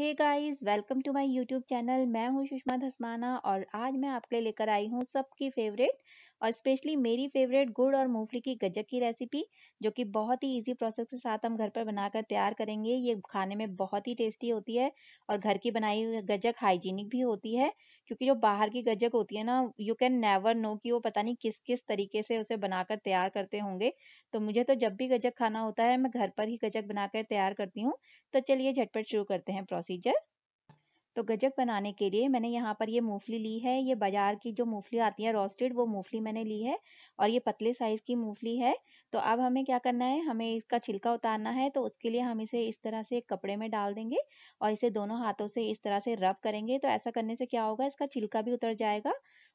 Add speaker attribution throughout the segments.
Speaker 1: hey guys welcome to my YouTube channel मैं हूं सुषमा धस्माना और आज मैं आपके लिए लेकर आई हूं सबकी फेवरेट और स्पेशली मेरी फेवरेट गुड़ और मूंगफली की गजक की रेसिपी जो कि बहुत ही इजी प्रोसेस के साथ हम घर पर बनाकर तैयार करेंगे ये खाने में बहुत ही टेस्टी होती है और घर की बनाई हुई गजक हाइजीनिक भी होती है क्योंकि जो बाहर की गजक होती है ना यू कैन नेवर नो कि वो पता नहीं किस किस तरीके से उसे बनाकर तैयार करते होंगे तो मुझे तो जब भी गजक खाना होता है मैं घर पर ही गजक बनाकर तैयार करती हूँ तो चलिए झटपट शुरू करते हैं प्रोसेस प्रोसीजर तो गजक बनाने के लिए मैंने यहाँ पर ये मूंगफली ली है ये बाजार की जो मूंगफली आती है रोस्टेड वो मूंगफली मैंने ली है और ये पतले साइज की मूंगफली है तो अब हमें क्या करना है हमें इसका छिलका उतारना है तो उसके लिए हम इसे इस तरह से कपड़े में डाल देंगे और इसे दोनों हाथों से इस तरह से रब करेंगे तो ऐसा करने से क्या होगा इसका छिलका भी उतर जाएगा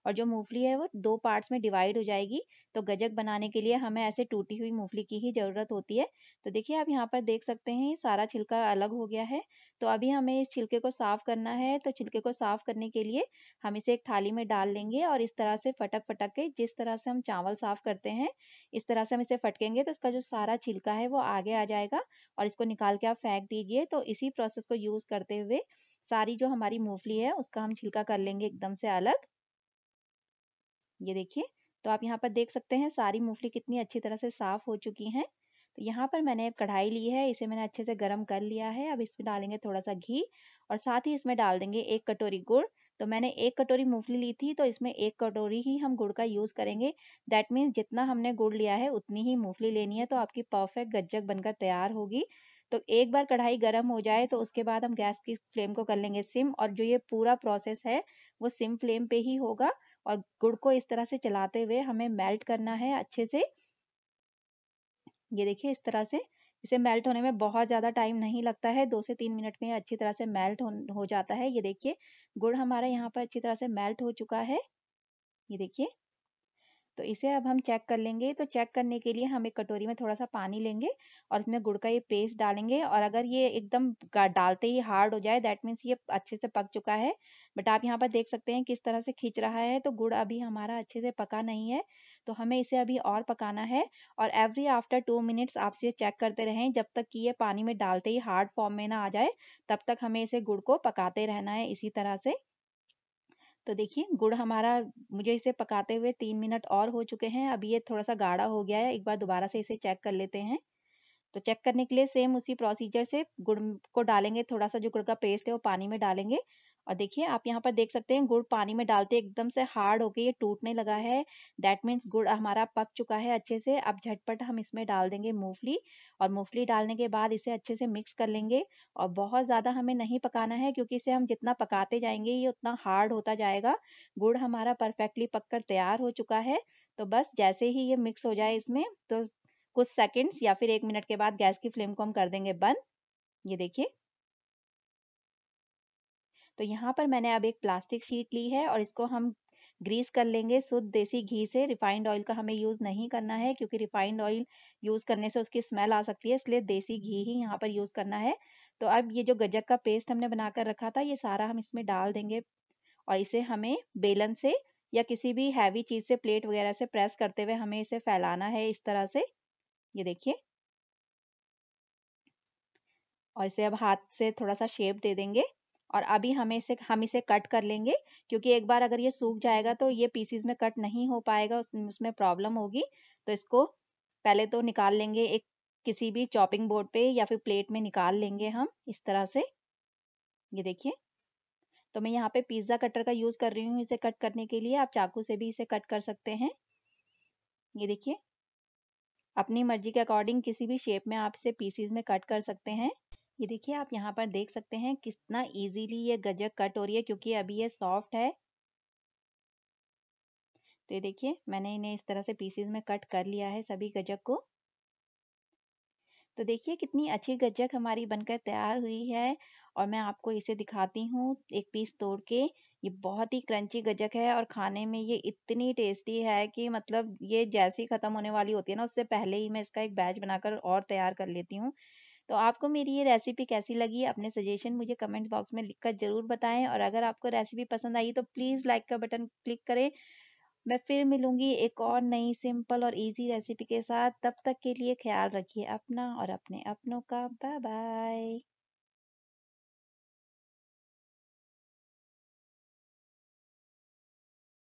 Speaker 1: और जो मूंगफली है वो दो पार्ट्स में डिवाइड हो जाएगी तो गजक बनाने के लिए हमें ऐसे टूटी हुई मूंगफली की ही ज़रूरत होती है तो देखिए आप यहाँ पर देख सकते हैं ये सारा छिलका अलग हो गया है तो अभी हमें इस छिलके को साफ करना है तो छिलके को साफ करने के लिए हम इसे एक थाली में डाल लेंगे और इस तरह से फटक फटक के जिस तरह से हम चावल साफ करते हैं इस तरह से हम इसे फटकेंगे तो इसका जो सारा छिलका है वो आगे आ जाएगा और इसको निकाल के आप फेंक दीजिए तो इसी प्रोसेस को यूज़ करते हुए सारी जो हमारी मूंगफली है उसका हम छिलका कर लेंगे एकदम से अलग ये देखिए तो आप यहाँ पर देख सकते हैं सारी मूंगफली कितनी अच्छी तरह से साफ हो चुकी हैं तो यहाँ पर मैंने कढ़ाई ली है इसे मैंने अच्छे से गर्म कर लिया है अब इसमें डालेंगे थोड़ा सा घी और साथ ही इसमें डाल देंगे एक कटोरी गुड़ तो मैंने एक कटोरी मूंगफली ली थी तो इसमें एक कटोरी ही हम गुड़ का यूज़ करेंगे दैट मीन्स जितना हमने गुड़ लिया है उतनी ही मूंगफली लेनी है तो आपकी परफेक्ट गज्जक बनकर तैयार होगी तो एक बार कढ़ाई गर्म हो जाए तो उसके बाद हम गैस की फ्लेम को कर लेंगे सिम और जो ये पूरा प्रोसेस है वो सिम फ्लेम पे ही होगा और गुड़ को इस तरह से चलाते हुए हमें मेल्ट करना है अच्छे से ये देखिए इस तरह से इसे मेल्ट होने में बहुत ज़्यादा टाइम नहीं लगता है दो से तीन मिनट में अच्छी तरह से मेल्ट हो, हो जाता है ये देखिए गुड़ हमारा यहाँ पर अच्छी तरह से मेल्ट हो चुका है ये देखिए तो इसे अब हम चेक कर लेंगे तो चेक करने के लिए हम एक कटोरी में थोड़ा सा पानी लेंगे और इसमें गुड़ का ये पेस्ट डालेंगे और अगर ये एकदम डालते ही हार्ड हो जाए दैट मीन्स ये अच्छे से पक चुका है बट आप यहाँ पर देख सकते हैं किस तरह से खींच रहा है तो गुड़ अभी हमारा अच्छे से पका नहीं है तो हमें इसे अभी और पकाना है और एवरी आफ्टर टू मिनट्स आप इसे चेक करते रहें जब तक कि ये पानी में डालते ही हार्ड फॉर्म में ना आ जाए तब तक हमें इसे गुड़ को पकाते रहना है इसी तरह से तो देखिए गुड़ हमारा मुझे इसे पकाते हुए तीन मिनट और हो चुके हैं अभी ये थोड़ा सा गाढ़ा हो गया है एक बार दोबारा से इसे चेक कर लेते हैं तो चेक करने के लिए सेम उसी प्रोसीजर से गुड़ को डालेंगे थोड़ा सा जो गुड़ का पेस्ट है वो पानी में डालेंगे और देखिए आप यहाँ पर देख सकते हैं गुड़ पानी में डालते एकदम से हार्ड होके ये टूटने लगा है दैट मीन्स गुड़ हमारा पक चुका है अच्छे से अब झटपट हम इसमें डाल देंगे मूंगफली और मूंगफली डालने के बाद इसे अच्छे से मिक्स कर लेंगे और बहुत ज़्यादा हमें नहीं पकाना है क्योंकि इसे हम जितना पकाते जाएंगे ये उतना हार्ड होता जाएगा गुड़ हमारा परफेक्टली कर तैयार हो चुका है तो बस जैसे ही ये मिक्स हो जाए इसमें तो कुछ सेकेंड्स या फिर एक मिनट के बाद गैस की फ्लेम को हम कर देंगे बंद ये देखिए तो यहाँ पर मैंने अब एक प्लास्टिक शीट ली है और इसको हम ग्रीस कर लेंगे शुद्ध देसी घी से रिफाइंड ऑयल का हमें यूज़ नहीं करना है क्योंकि रिफाइंड ऑयल यूज़ करने से उसकी स्मेल आ सकती है इसलिए देसी घी ही यहाँ पर यूज़ करना है तो अब ये जो गजक का पेस्ट हमने बनाकर रखा था ये सारा हम इसमें डाल देंगे और इसे हमें बेलन से या किसी भी हैवी चीज़ से प्लेट वगैरह से प्रेस करते हुए हमें इसे फैलाना है इस तरह से ये देखिए और इसे अब हाथ से थोड़ा सा शेप दे देंगे और अभी हमें इसे हम इसे कट कर लेंगे क्योंकि एक बार अगर ये सूख जाएगा तो ये पीसीज में कट नहीं हो पाएगा उस, उसमें प्रॉब्लम होगी तो इसको पहले तो निकाल लेंगे एक किसी भी चॉपिंग बोर्ड पे या फिर प्लेट में निकाल लेंगे हम इस तरह से ये देखिए तो मैं यहाँ पे पिज्ज़ा कटर का यूज़ कर रही हूँ इसे कट करने के लिए आप चाकू से भी इसे कट कर सकते हैं ये देखिए अपनी मर्जी के अकॉर्डिंग किसी भी शेप में आप इसे पीसीज में कट कर सकते हैं ये देखिए आप यहाँ पर देख सकते हैं कितना इजीली ये गजक कट हो रही है क्योंकि अभी ये सॉफ्ट है तो ये देखिए मैंने इन्हें इस तरह से पीसेज में कट कर लिया है सभी गजक को तो देखिए कितनी अच्छी गजक हमारी बनकर तैयार हुई है और मैं आपको इसे दिखाती हूँ एक पीस तोड़ के ये बहुत ही क्रंची गजक है और खाने में ये इतनी टेस्टी है कि मतलब ये जैसी ख़त्म होने वाली होती है ना उससे पहले ही मैं इसका एक बैच बनाकर और तैयार कर लेती हूँ तो आपको मेरी ये रेसिपी कैसी लगी अपने सजेशन मुझे कमेंट बॉक्स में लिखकर ज़रूर बताएं और अगर आपको रेसिपी पसंद आई तो प्लीज़ लाइक का बटन क्लिक करें मैं फिर मिलूंगी एक और नई सिंपल और इजी रेसिपी के साथ तब तक के लिए ख्याल रखिए अपना और अपने अपनों का बाय बाय